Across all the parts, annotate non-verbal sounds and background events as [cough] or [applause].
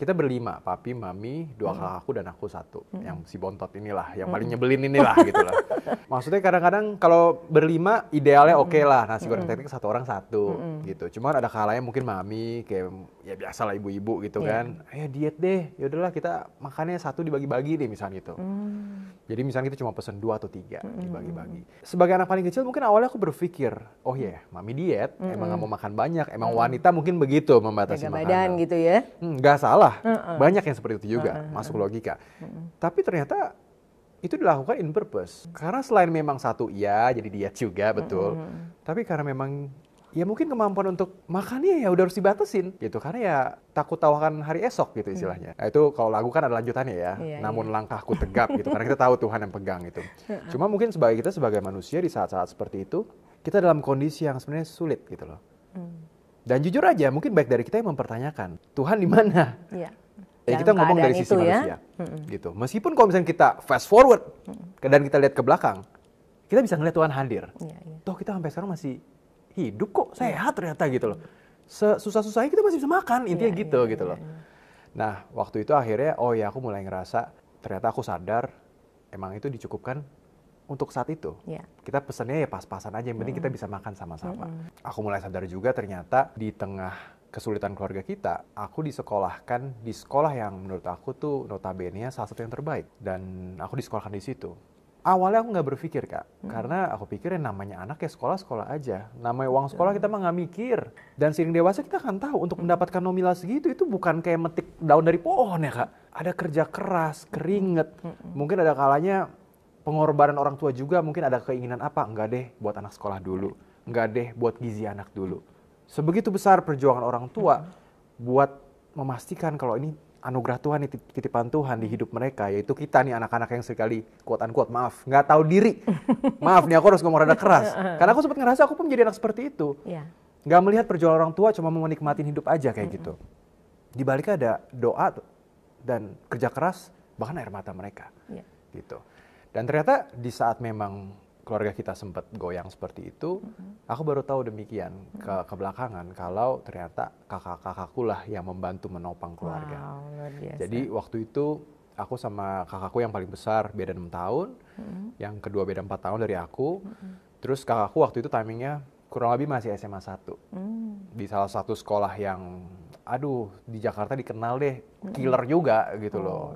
kita berlima, papi, mami, dua hmm. kakak aku dan aku satu. Hmm. Yang si bontot inilah, yang hmm. paling nyebelin inilah [laughs] gitu lah. Maksudnya kadang-kadang kalau berlima idealnya hmm. oke okay lah nasi goreng teknik satu orang satu gitu. Cuman ada kalanya mungkin mami kayak ya biasa ibu-ibu gitu yeah. kan. Ayo diet deh, yaudahlah kita makannya satu dibagi-bagi deh misalnya gitu. Hmm. Jadi misalnya kita cuma pesen dua atau tiga mm dibagi-bagi. Sebagai anak paling kecil mungkin awalnya aku berpikir, oh ya, yeah, mami diet, mm-hmm. emang nggak mau makan banyak, emang wanita mungkin begitu membatasi Jaga makanan. badan gitu ya? Nggak hmm, salah, mm-hmm. banyak yang seperti itu juga, mm-hmm. masuk logika. Mm-hmm. Tapi ternyata itu dilakukan in purpose. Karena selain memang satu iya, jadi diet juga betul. Mm-hmm. Tapi karena memang ya mungkin kemampuan untuk makannya ya udah harus dibatasin gitu karena ya takut tawakan hari esok gitu hmm. istilahnya. Hmm. Nah, itu kalau lagu kan ada lanjutannya ya. Iya, iya. Namun iya. langkahku tegap gitu karena kita tahu Tuhan yang pegang itu. [laughs] Cuma mungkin sebagai kita sebagai manusia di saat-saat seperti itu kita dalam kondisi yang sebenarnya sulit gitu loh. Hmm. Dan jujur aja mungkin baik dari kita yang mempertanyakan Tuhan di mana. Iya. Eh, ya, Ya, kita ngomong dari sisi manusia, hmm. gitu. Meskipun kalau misalnya kita fast forward hmm. dan kita lihat ke belakang, kita bisa ngeliat Tuhan hadir. Iya, iya, Toh kita sampai sekarang masih hidup kok iya. sehat ternyata gitu loh. Susah-susahnya kita masih bisa makan intinya yeah, gitu yeah, gitu loh. Iya, iya. Nah waktu itu akhirnya oh ya aku mulai ngerasa ternyata aku sadar emang itu dicukupkan untuk saat itu. Yeah. Kita pesennya ya pas-pasan aja yang penting mm. kita bisa makan sama-sama. Mm. Aku mulai sadar juga ternyata di tengah kesulitan keluarga kita, aku disekolahkan di sekolah yang menurut aku tuh notabene salah satu yang terbaik dan aku disekolahkan di situ awalnya aku nggak berpikir kak hmm. karena aku pikir yang namanya anak ya sekolah sekolah aja namanya uang iya. sekolah kita mah nggak mikir dan sering dewasa kita kan tahu untuk hmm. mendapatkan nominal segitu itu bukan kayak metik daun dari pohon ya kak ada kerja keras hmm. keringet hmm. mungkin ada kalanya pengorbanan orang tua juga mungkin ada keinginan apa nggak deh buat anak sekolah dulu nggak deh buat gizi anak dulu sebegitu besar perjuangan orang tua buat memastikan kalau ini anugerah Tuhan, titipan Tuhan di hidup mereka, yaitu kita nih anak-anak yang sekali kuat kuat maaf, nggak tahu diri. [laughs] maaf nih aku harus ngomong rada keras. Karena aku sempat ngerasa aku pun jadi anak seperti itu. Yeah. Nggak melihat perjuangan orang tua, cuma mau menikmati hidup aja kayak mm -hmm. gitu. Di balik ada doa dan kerja keras, bahkan air mata mereka. Yeah. Gitu. Dan ternyata di saat memang keluarga kita sempat goyang seperti itu, mm-hmm. aku baru tahu demikian mm-hmm. ke kebelakangan kalau ternyata kakak-kakakku lah yang membantu menopang keluarga. Wow, luar biasa. Jadi waktu itu aku sama kakakku yang paling besar beda enam tahun, mm-hmm. yang kedua beda empat tahun dari aku. Mm-hmm. Terus kakakku waktu itu timingnya kurang lebih masih SMA 1. Mm. Di salah satu sekolah yang aduh di Jakarta dikenal deh mm-hmm. killer juga gitu oh. loh.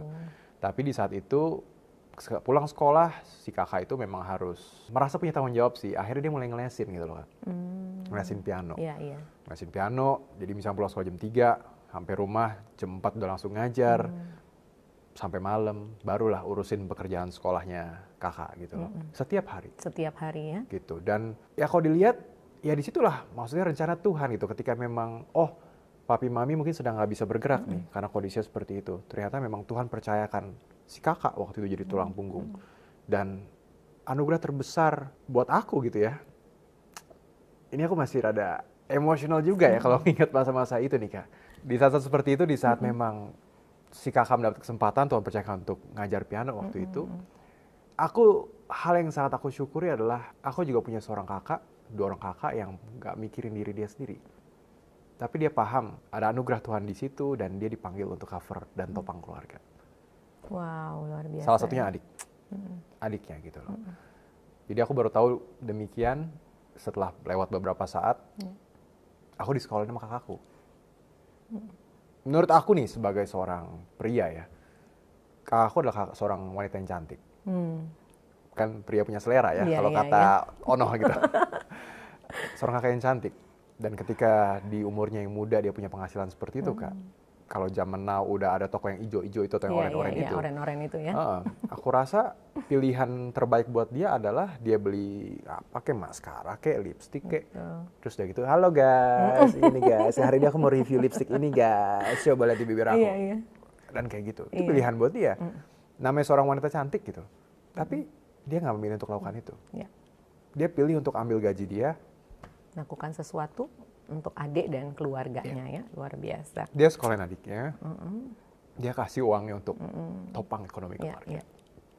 Tapi di saat itu pulang sekolah si kakak itu memang harus merasa punya tanggung jawab sih akhirnya dia mulai ngelesin gitu loh kan hmm. ngelesin piano yeah, yeah. ngelesin piano jadi misalnya pulang sekolah jam 3 sampai rumah jam 4 udah langsung ngajar hmm. sampai malam barulah urusin pekerjaan sekolahnya kakak gitu loh hmm. setiap hari setiap hari ya gitu dan ya kalau dilihat ya disitulah maksudnya rencana Tuhan gitu ketika memang oh papi mami mungkin sedang nggak bisa bergerak hmm. nih karena kondisinya seperti itu ternyata memang Tuhan percayakan si kakak waktu itu jadi tulang hmm. punggung. Hmm. Dan anugerah terbesar buat aku gitu ya. Ini aku masih rada emosional juga ya hmm. kalau [laughs] ingat masa-masa itu nih kak. Di saat-saat seperti itu, di saat memang si kakak mendapat kesempatan Tuhan percayakan untuk ngajar piano waktu itu, aku hal yang sangat aku syukuri adalah aku juga punya seorang kakak, dua orang kakak yang nggak mikirin diri dia sendiri. Tapi dia paham ada anugerah Tuhan di situ dan dia dipanggil untuk cover dan topang keluarga. Wow, luar biasa. Salah satunya ya. adik. Hmm. Adiknya gitu loh. Hmm. Jadi aku baru tahu demikian setelah lewat beberapa saat. Hmm. Aku di sekolah sama kakakku. Hmm. Menurut aku nih sebagai seorang pria ya. Kakakku adalah kakak, seorang wanita yang cantik. Hmm. Kan pria punya selera ya, yeah, kalau yeah, kata yeah. Ono gitu. [laughs] seorang kakak yang cantik dan ketika di umurnya yang muda dia punya penghasilan seperti itu, hmm. Kak kalau zaman now udah ada toko yang hijau-hijau itu atau yang iya, iya, oren-oren yeah, yeah, itu. oren-oren itu ya. Uh, aku rasa pilihan terbaik buat dia adalah dia beli apa kayak maskara kayak lipstik kayak gitu. terus udah gitu halo guys ini guys hari ini aku mau review lipstick ini guys coba lihat di bibir aku yeah, yeah. dan kayak gitu itu yeah. pilihan buat dia mm. namanya seorang wanita cantik gitu tapi dia nggak memilih untuk lakukan itu yeah. dia pilih untuk ambil gaji dia lakukan sesuatu untuk adik dan keluarganya yeah. ya luar biasa. Dia sekolahin adiknya, mm -hmm. dia kasih uangnya untuk mm -hmm. topang ekonomi yeah, keluarga. Yeah.